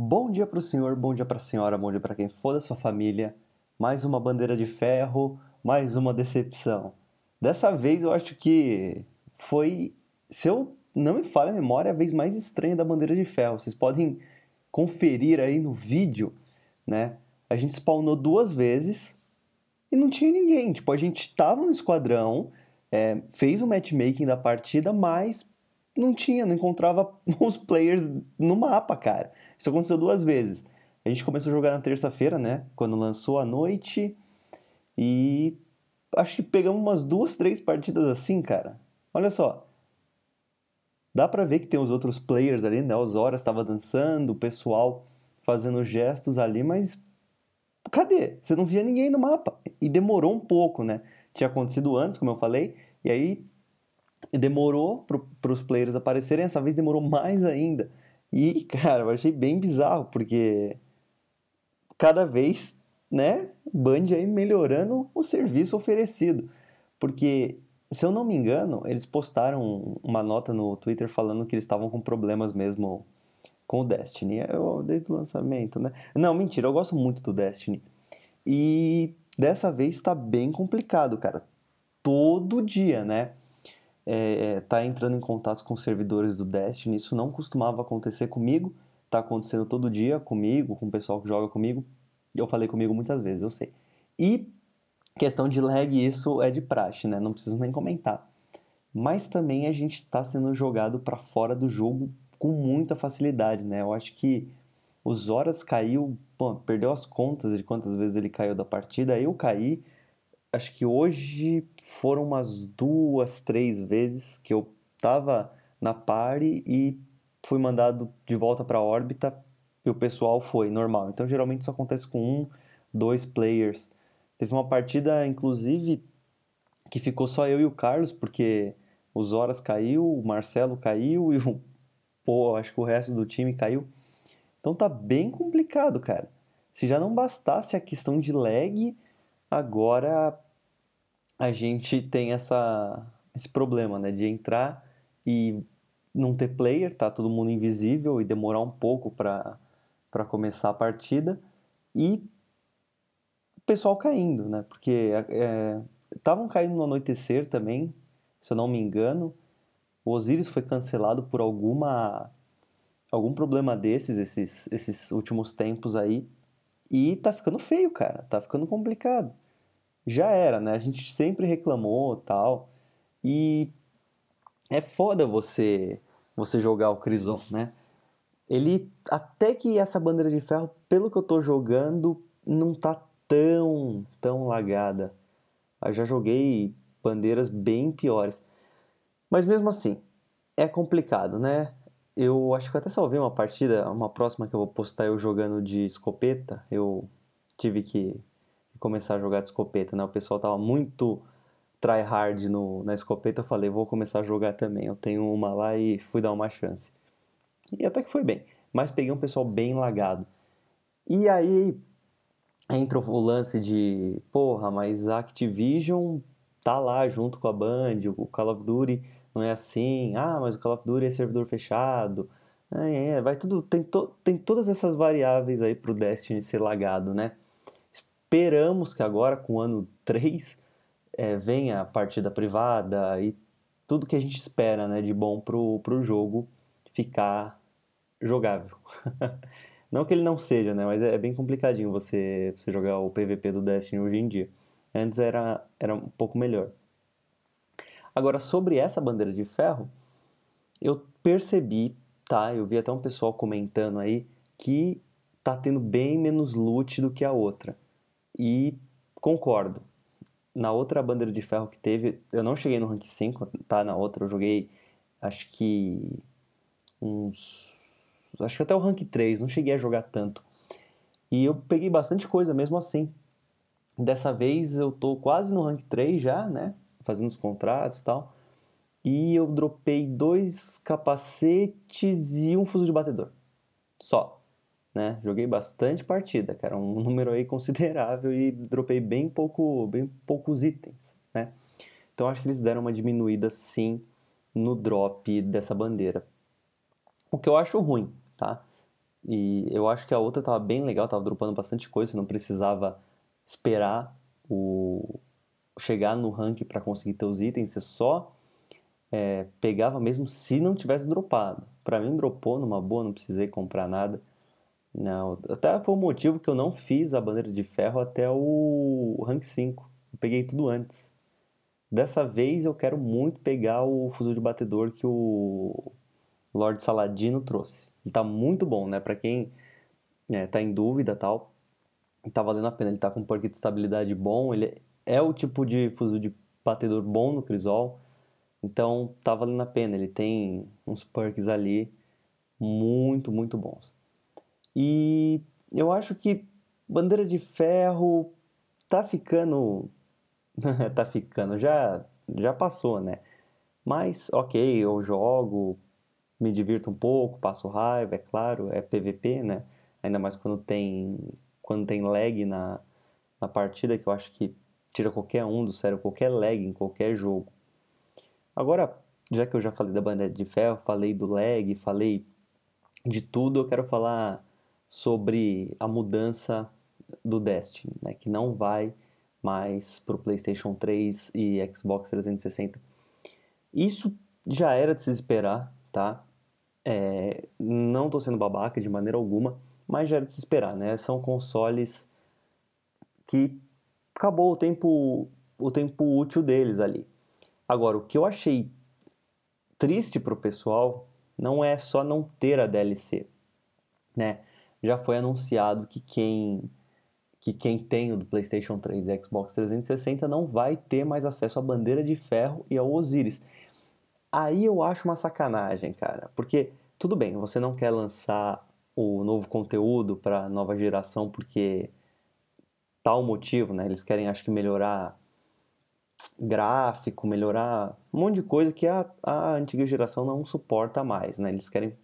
Bom dia para o senhor, bom dia para a senhora, bom dia para quem for da sua família. Mais uma bandeira de ferro, mais uma decepção. Dessa vez eu acho que foi, se eu não me falha a memória, a vez mais estranha da bandeira de ferro. Vocês podem conferir aí no vídeo, né? A gente spawnou duas vezes e não tinha ninguém. Tipo, a gente estava no esquadrão, é, fez o matchmaking da partida, mas não tinha, não encontrava os players no mapa, cara. Isso aconteceu duas vezes. A gente começou a jogar na terça-feira, né? Quando lançou a noite. E acho que pegamos umas duas, três partidas assim, cara. Olha só. Dá pra ver que tem os outros players ali, né? Os horas estava dançando, o pessoal fazendo gestos ali, mas cadê? Você não via ninguém no mapa. E demorou um pouco, né? Tinha acontecido antes, como eu falei, e aí demorou para os players aparecerem, essa vez demorou mais ainda. E, cara, eu achei bem bizarro, porque cada vez, né, Band aí melhorando o serviço oferecido. Porque, se eu não me engano, eles postaram uma nota no Twitter falando que eles estavam com problemas mesmo com o Destiny. É, eu, desde o lançamento, né? Não, mentira, eu gosto muito do Destiny. E dessa vez está bem complicado, cara. Todo dia, né? É, é, tá entrando em contato com servidores do Destiny. Isso não costumava acontecer comigo, tá acontecendo todo dia comigo, com o pessoal que joga comigo. Eu falei comigo muitas vezes, eu sei. E questão de lag, isso é de praxe, né? Não preciso nem comentar. Mas também a gente está sendo jogado para fora do jogo com muita facilidade, né? Eu acho que os horas caiu, pô, perdeu as contas de quantas vezes ele caiu da partida. Eu caí, acho que hoje foram umas duas, três vezes que eu tava na pare e fui mandado de volta para órbita e o pessoal foi normal. Então geralmente isso acontece com um, dois players. Teve uma partida, inclusive, que ficou só eu e o Carlos, porque o Zoras caiu, o Marcelo caiu e o. Pô, acho que o resto do time caiu. Então tá bem complicado, cara. Se já não bastasse a questão de lag, agora a gente tem essa, esse problema, né? De entrar e não ter player, tá todo mundo invisível e demorar um pouco para começar a partida. E o pessoal caindo, né? Porque estavam é, caindo no anoitecer também, se eu não me engano. O Osiris foi cancelado por alguma algum problema desses esses, esses últimos tempos aí. E tá ficando feio, cara. Tá ficando complicado já era, né? A gente sempre reclamou tal. E é foda você, você jogar o Crisom né? Ele, até que essa bandeira de ferro, pelo que eu tô jogando, não tá tão, tão lagada. Eu já joguei bandeiras bem piores. Mas mesmo assim, é complicado, né? Eu acho que eu até salvei uma partida, uma próxima que eu vou postar eu jogando de escopeta. Eu tive que e começar a jogar de escopeta, né? O pessoal tava muito tryhard no, na escopeta, eu falei, vou começar a jogar também. Eu tenho uma lá e fui dar uma chance. E até que foi bem, mas peguei um pessoal bem lagado. E aí entra o lance de, porra, mas a Activision tá lá junto com a Band, o Call of Duty não é assim, ah, mas o Call of Duty é servidor fechado. É, é, vai tudo, tem, to, tem todas essas variáveis aí pro Destiny ser lagado, né? esperamos que agora, com o ano 3, é, venha a partida privada e tudo que a gente espera né, de bom pro, pro jogo ficar jogável. não que ele não seja, né, mas é, é bem complicadinho você, você jogar o PVP do Destiny hoje em dia. Antes era, era um pouco melhor. Agora, sobre essa bandeira de ferro, eu percebi, tá? Eu vi até um pessoal comentando aí que tá tendo bem menos loot do que a outra. E concordo. Na outra bandeira de ferro que teve, eu não cheguei no rank 5, tá? Na outra eu joguei, acho que uns. Acho que até o rank 3, não cheguei a jogar tanto. E eu peguei bastante coisa mesmo assim. Dessa vez eu tô quase no rank 3 já, né? Fazendo os contratos e tal. E eu dropei dois capacetes e um fuso de batedor. Só né? Joguei bastante partida, cara, um número aí considerável e dropei bem pouco, bem poucos itens, né? Então acho que eles deram uma diminuída sim no drop dessa bandeira. O que eu acho ruim, tá? E eu acho que a outra tava bem legal, tava dropando bastante coisa, não precisava esperar o chegar no rank para conseguir teus itens, você só é, pegava mesmo se não tivesse dropado. Para mim dropou numa boa, não precisei comprar nada. Não, até foi o motivo que eu não fiz a bandeira de ferro até o rank 5. Eu peguei tudo antes. Dessa vez eu quero muito pegar o fuzil de batedor que o Lord Saladino trouxe. Ele tá muito bom, né? Pra quem é, tá em dúvida tal, tá valendo a pena. Ele tá com um perk de estabilidade bom, ele é, é o tipo de fuzil de batedor bom no Crisol. Então tá valendo a pena. Ele tem uns perks ali muito, muito bons. E eu acho que Bandeira de Ferro tá ficando. tá ficando, já, já passou, né? Mas, ok, eu jogo, me divirto um pouco, passo raiva, é claro, é PVP, né? Ainda mais quando tem, quando tem lag na, na partida, que eu acho que tira qualquer um do sério, qualquer lag em qualquer jogo. Agora, já que eu já falei da bandeira de ferro, falei do lag, falei de tudo, eu quero falar sobre a mudança do Destiny, né, que não vai mais para o PlayStation 3 e Xbox 360. Isso já era de se esperar, tá? É, não estou sendo babaca de maneira alguma, mas já era de se esperar, né? São consoles que acabou o tempo, o tempo útil deles ali. Agora, o que eu achei triste para o pessoal não é só não ter a DLC, né? já foi anunciado que quem que quem tem o do PlayStation 3 e Xbox 360 não vai ter mais acesso à bandeira de ferro e ao Osiris. Aí eu acho uma sacanagem, cara, porque tudo bem, você não quer lançar o novo conteúdo para nova geração porque tal motivo, né? Eles querem, acho que, melhorar gráfico, melhorar um monte de coisa que a, a antiga geração não suporta mais, né? Eles querem,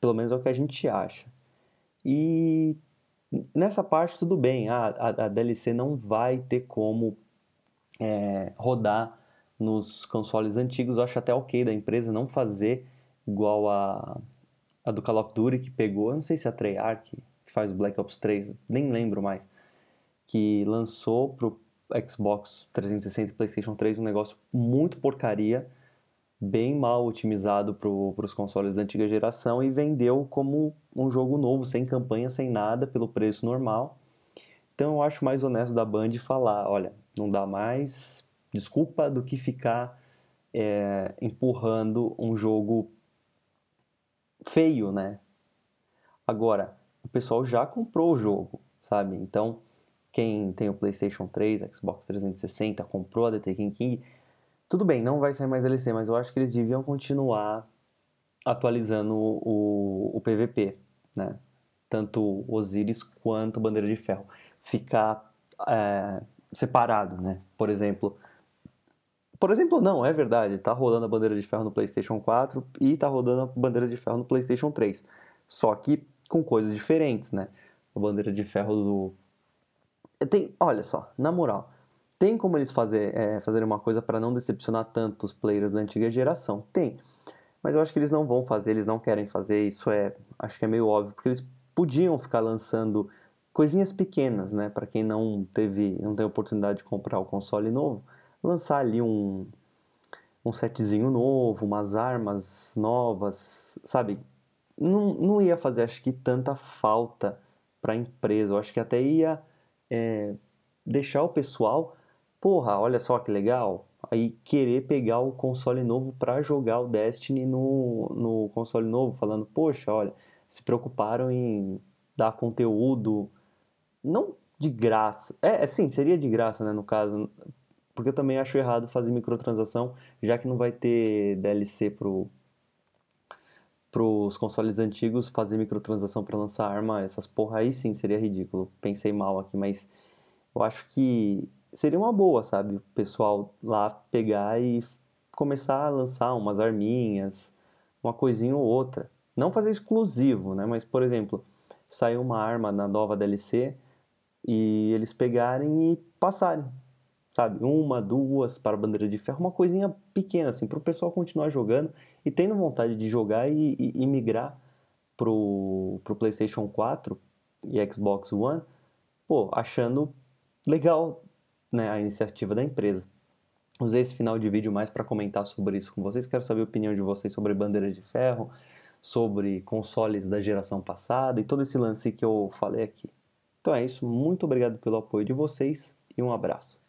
pelo menos é o que a gente acha. E nessa parte tudo bem, a, a, a DLC não vai ter como é, rodar nos consoles antigos. Eu acho até ok da empresa não fazer igual a, a do Call of Duty que pegou, eu não sei se é a Treyarch que faz o Black Ops 3, nem lembro mais, que lançou pro Xbox 360 e PlayStation 3 um negócio muito porcaria bem mal otimizado para os consoles da antiga geração e vendeu como um jogo novo, sem campanha, sem nada, pelo preço normal. Então eu acho mais honesto da Band falar, olha, não dá mais desculpa do que ficar é, empurrando um jogo feio, né? Agora, o pessoal já comprou o jogo, sabe? Então, quem tem o PlayStation 3, Xbox 360, comprou a The King, King tudo bem, não vai sair mais DLC, mas eu acho que eles deviam continuar atualizando o, o PVP, né? Tanto Osiris quanto Bandeira de Ferro. Ficar é, separado, né? Por exemplo. Por exemplo, não, é verdade. Tá rodando a Bandeira de Ferro no PlayStation 4 e tá rodando a Bandeira de Ferro no PlayStation 3. Só que com coisas diferentes, né? A Bandeira de Ferro do. Tem, olha só, na moral tem como eles fazer, é, fazerem uma coisa para não decepcionar tanto os players da antiga geração? Tem. Mas eu acho que eles não vão fazer, eles não querem fazer, isso é, acho que é meio óbvio, porque eles podiam ficar lançando coisinhas pequenas, né, para quem não teve, não tem oportunidade de comprar o console novo, lançar ali um um setzinho novo, umas armas novas, sabe? Não, não ia fazer, acho que, tanta falta para a empresa. Eu acho que até ia é, deixar o pessoal porra, olha só que legal. Aí querer pegar o console novo para jogar o Destiny no, no console novo, falando, poxa, olha, se preocuparam em dar conteúdo, não de graça. É, é, sim, seria de graça, né, no caso, porque eu também acho errado fazer microtransação, já que não vai ter DLC pro pros consoles antigos fazer microtransação para lançar arma, essas porra aí sim seria ridículo. Pensei mal aqui, mas eu acho que seria uma boa, sabe? O pessoal lá pegar e começar a lançar umas arminhas, uma coisinha ou outra. Não fazer exclusivo, né? Mas, por exemplo, saiu uma arma na nova DLC e eles pegarem e passarem, sabe? Uma, duas para a bandeira de ferro, uma coisinha pequena, assim, para o pessoal continuar jogando e tendo vontade de jogar e, e, e migrar pro, pro PlayStation 4 e Xbox One, pô, achando legal né, a iniciativa da empresa. Usei esse final de vídeo mais para comentar sobre isso com vocês. Quero saber a opinião de vocês sobre bandeira de ferro, sobre consoles da geração passada e todo esse lance que eu falei aqui. Então é isso, muito obrigado pelo apoio de vocês e um abraço.